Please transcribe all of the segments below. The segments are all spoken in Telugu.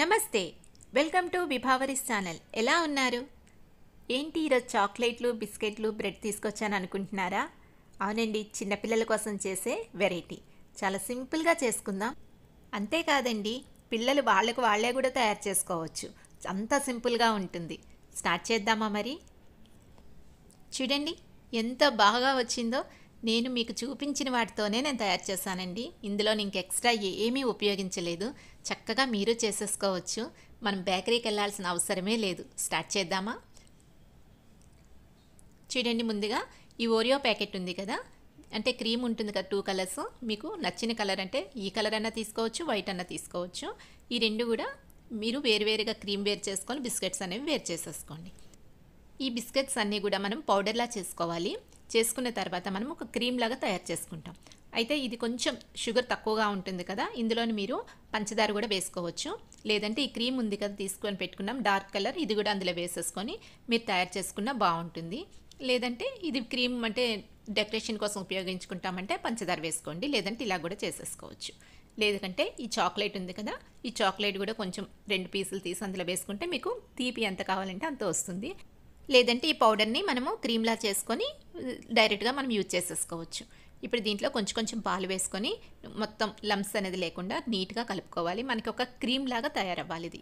నమస్తే వెల్కమ్ టు విభావరిస్ ఛానల్ ఎలా ఉన్నారు ఏంటి ఈరోజు చాక్లెట్లు బిస్కెట్లు బ్రెడ్ తీసుకొచ్చాను అనుకుంటున్నారా అవునండి చిన్నపిల్లల కోసం చేసే వెరైటీ చాలా సింపుల్గా చేసుకుందాం అంతేకాదండి పిల్లలు వాళ్ళకు వాళ్ళే కూడా తయారు చేసుకోవచ్చు అంత సింపుల్గా ఉంటుంది స్టార్ట్ చేద్దామా మరి చూడండి ఎంత బాగా వచ్చిందో నేను మీకు చూపించిన వాటితోనే నేను తయారు చేశానండి ఇందులో ఇంక ఎక్స్ట్రా ఏమీ ఉపయోగించలేదు చక్కగా మీరు చేసేసుకోవచ్చు మనం బేకరీకి వెళ్ళాల్సిన అవసరమే లేదు స్టార్ట్ చేద్దామా చూడండి ముందుగా ఈ ఓరియో ప్యాకెట్ ఉంది కదా అంటే క్రీమ్ ఉంటుంది కదా టూ కలర్స్ మీకు నచ్చిన కలర్ అంటే ఈ కలర్ అన్నా తీసుకోవచ్చు వైట్ అన్నా తీసుకోవచ్చు ఈ రెండు కూడా మీరు వేరువేరుగా క్రీమ్ వేరు చేసుకొని బిస్కెట్స్ అనేవి వేరు చేసేసుకోండి ఈ బిస్కెట్స్ అన్నీ కూడా మనం పౌడర్లా చేసుకోవాలి చేసుకున్న తర్వాత మనం ఒక క్రీమ్ లాగా తయారు చేసుకుంటాం అయితే ఇది కొంచెం షుగర్ తక్కువగా ఉంటుంది కదా ఇందులోని మీరు పంచదార కూడా వేసుకోవచ్చు లేదంటే ఈ క్రీమ్ ఉంది కదా తీసుకొని పెట్టుకున్నాం డార్క్ కలర్ ఇది కూడా అందులో వేసేసుకొని మీరు తయారు చేసుకున్నా బాగుంటుంది లేదంటే ఇది క్రీమ్ అంటే డెకరేషన్ కోసం ఉపయోగించుకుంటామంటే పంచదార వేసుకోండి లేదంటే ఇలా కూడా చేసేసుకోవచ్చు లేదంటే ఈ చాక్లెట్ ఉంది కదా ఈ చాక్లెట్ కూడా కొంచెం రెండు పీసులు తీసి అందులో వేసుకుంటే మీకు తీపి ఎంత కావాలంటే అంత వస్తుంది లేదంటే ఈ పౌడర్ని మనము క్రీమ్లా చేసుకొని డైరెక్ట్గా మనం యూజ్ చేసేసుకోవచ్చు ఇప్పుడు దీంట్లో కొంచెం కొంచెం పాలు వేసుకొని మొత్తం లమ్స్ అనేది లేకుండా నీట్గా కలుపుకోవాలి మనకి ఒక క్రీమ్ లాగా తయారవ్వాలి ఇది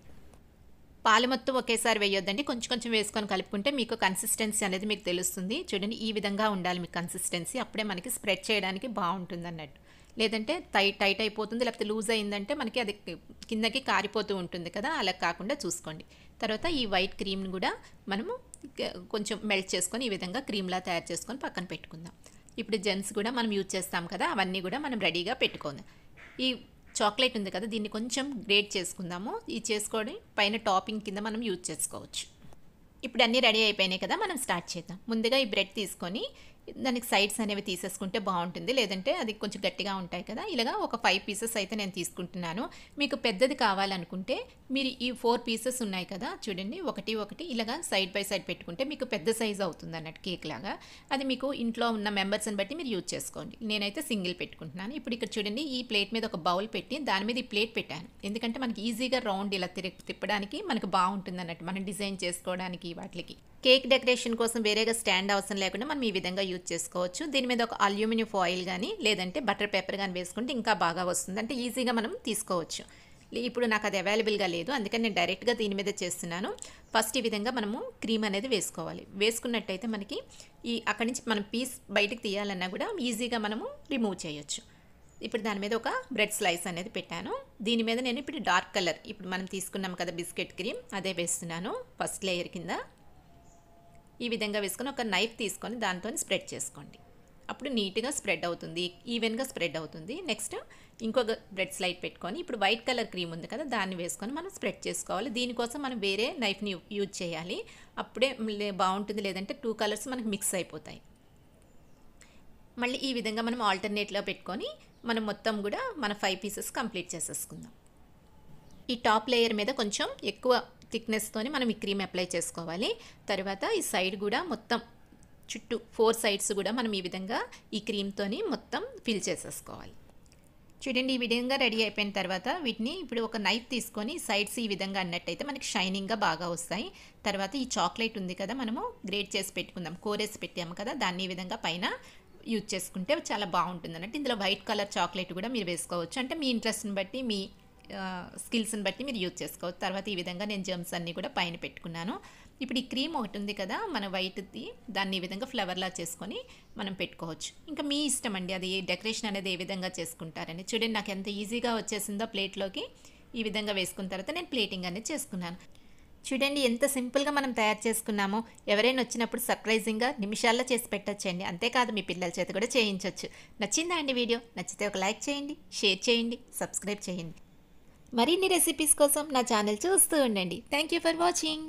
పాలు మొత్తం ఒకేసారి వేయొద్దండి కొంచెం కొంచెం వేసుకొని కలుపుకుంటే మీకు కన్సిస్టెన్సీ అనేది మీకు తెలుస్తుంది చూడండి ఈ విధంగా ఉండాలి మీకు కన్సిస్టెన్సీ అప్పుడే మనకి స్ప్రెడ్ చేయడానికి బాగుంటుంది అన్నట్టు లేదంటే టై టైట్ అయిపోతుంది లేకపోతే లూజ్ అయిందంటే మనకి అది కిందకి కారిపోతూ ఉంటుంది కదా అలా కాకుండా చూసుకోండి తర్వాత ఈ వైట్ క్రీమ్ని కూడా మనము కొంచెం మెల్ట్ చేసుకొని ఈ విధంగా క్రీమ్లా తయారు చేసుకొని పక్కన పెట్టుకుందాం ఇప్పుడు జెంట్స్ కూడా మనం యూజ్ చేస్తాం కదా అవన్నీ కూడా మనం రెడీగా పెట్టుకుందాం ఈ చాక్లెట్ ఉంది కదా దీన్ని కొంచెం గ్రేట్ చేసుకుందాము ఇది చేసుకొని పైన టాపింగ్ కింద మనం యూజ్ చేసుకోవచ్చు ఇప్పుడు అన్నీ రెడీ అయిపోయినాయి కదా మనం స్టార్ట్ చేద్దాం ముందుగా ఈ బ్రెడ్ తీసుకొని దానికి సైడ్స్ అనేవి తీసేసుకుంటే బాగుంటుంది లేదంటే అది కొంచెం గట్టిగా ఉంటాయి కదా ఇలాగా ఒక ఫైవ్ పీసెస్ అయితే నేను తీసుకుంటున్నాను మీకు పెద్దది కావాలనుకుంటే మీరు ఈ ఫోర్ పీసెస్ ఉన్నాయి కదా చూడండి ఒకటి ఒకటి ఇలాగా సైడ్ బై సైడ్ పెట్టుకుంటే మీకు పెద్ద సైజ్ అవుతుంది అన్నట్టు కేక్ లాగా అది మీకు ఇంట్లో ఉన్న మెంబర్స్ని బట్టి మీరు యూజ్ చేసుకోండి నేనైతే సింగిల్ పెట్టుకుంటున్నాను ఇప్పుడు ఇక్కడ చూడండి ఈ ప్లేట్ మీద ఒక బౌల్ పెట్టి దాని మీద ఈ ప్లేట్ పెట్టాను ఎందుకంటే మనకి ఈజీగా రౌండ్ ఇలా తిరిగి తిప్పడానికి మనకు బాగుంటుంది అన్నట్టు మనం డిజైన్ చేసుకోవడానికి వాటికి కేక్ డెకరేషన్ కోసం వేరేగా స్టాండ్ అవసరం లేకుండా మనం ఈ విధంగా యూజ్ చేసుకోవచ్చు దీని మీద ఒక అల్యూమినియం ఫాయిల్ కానీ లేదంటే బటర్ పేపర్ కానీ వేసుకుంటే ఇంకా బాగా వస్తుంది అంటే ఈజీగా మనం తీసుకోవచ్చు ఇప్పుడు నాకు అది అవైలబుల్గా లేదు అందుకని నేను డైరెక్ట్గా దీని మీద చేస్తున్నాను ఫస్ట్ ఈ విధంగా మనము క్రీమ్ అనేది వేసుకోవాలి వేసుకున్నట్టయితే మనకి ఈ అక్కడి నుంచి మనం పీస్ బయటకు తీయాలన్నా కూడా ఈజీగా మనము రిమూవ్ చేయొచ్చు ఇప్పుడు దాని మీద ఒక బ్రెడ్ స్లైస్ అనేది పెట్టాను దీని మీద నేను ఇప్పుడు డార్క్ కలర్ ఇప్పుడు మనం తీసుకున్నాం కదా బిస్కెట్ క్రీమ్ అదే వేస్తున్నాను ఫస్ట్ లేయర్ కింద ఈ విధంగా వేసుకొని ఒక నైఫ్ తీసుకొని దాంతో స్ప్రెడ్ చేసుకోండి అప్పుడు నీట్గా స్ప్రెడ్ అవుతుంది ఈవెన్గా స్ప్రెడ్ అవుతుంది నెక్స్ట్ ఇంకొక బ్రెడ్ స్లైడ్ పెట్టుకొని ఇప్పుడు వైట్ కలర్ క్రీమ్ ఉంది కదా దాన్ని వేసుకొని మనం స్ప్రెడ్ చేసుకోవాలి దీనికోసం మనం వేరే నైఫ్ని యూజ్ చేయాలి అప్పుడే బాగుంటుంది లేదంటే టూ కలర్స్ మనకు మిక్స్ అయిపోతాయి మళ్ళీ ఈ విధంగా మనం ఆల్టర్నేట్లో పెట్టుకొని మనం మొత్తం కూడా మన ఫైవ్ పీసెస్ కంప్లీట్ చేసేసుకుందాం ఈ టాప్ లేయర్ మీద కొంచెం ఎక్కువ థిక్నెస్తోని మనం ఈ క్రీమ్ అప్లై చేసుకోవాలి తర్వాత ఈ సైడ్ కూడా మొత్తం చుట్టూ ఫోర్ సైడ్స్ కూడా మనం ఈ విధంగా ఈ క్రీమ్తోని మొత్తం ఫిల్ చేసేసుకోవాలి చూడండి ఈ విధంగా రెడీ అయిపోయిన తర్వాత వీటిని ఇప్పుడు ఒక నైఫ్ తీసుకొని సైడ్స్ ఈ విధంగా అన్నట్టయితే మనకి షైనింగ్గా బాగా వస్తాయి తర్వాత ఈ చాక్లెట్ ఉంది కదా మనము గ్రేట్ చేసి పెట్టుకుందాం కోరేసి పెట్టాము కదా దాన్ని ఈ విధంగా పైన యూజ్ చేసుకుంటే చాలా బాగుంటుంది అన్నట్టు ఇందులో వైట్ కలర్ చాక్లెట్ కూడా మీరు వేసుకోవచ్చు అంటే మీ ఇంట్రెస్ట్ని బట్టి మీ స్కిల్స్ని బట్టి మీరు యూజ్ చేసుకోవచ్చు తర్వాత ఈ విధంగా నేను జర్మ్స్ అన్నీ కూడా పైన పెట్టుకున్నాను ఇప్పుడు ఈ క్రీమ్ ఒకటి ఉంది కదా మన వైట్ది దాన్ని ఈ విధంగా ఫ్లవర్లా చేసుకొని మనం పెట్టుకోవచ్చు ఇంకా మీ ఇష్టం అండి అది డెకరేషన్ అనేది ఏ విధంగా చేసుకుంటారని చూడండి నాకు ఎంత ఈజీగా వచ్చేసిందో ప్లేట్లోకి ఈ విధంగా వేసుకున్న తర్వాత నేను ప్లేటింగ్ అనేది చేసుకున్నాను చూడండి ఎంత సింపుల్గా మనం తయారు చేసుకున్నామో ఎవరైనా వచ్చినప్పుడు సర్ప్రైజింగ్గా నిమిషాల్లో చేసి పెట్టచ్చండి అంతేకాదు మీ పిల్లల చేత కూడా చేయించవచ్చు నచ్చిందా అండి వీడియో నచ్చితే ఒక లైక్ చేయండి షేర్ చేయండి సబ్స్క్రైబ్ చేయండి మరిన్ని రెసిపీస్ కోసం నా ఛానల్ చూస్తూ ఉండండి థ్యాంక్ యూ ఫర్ వాచింగ్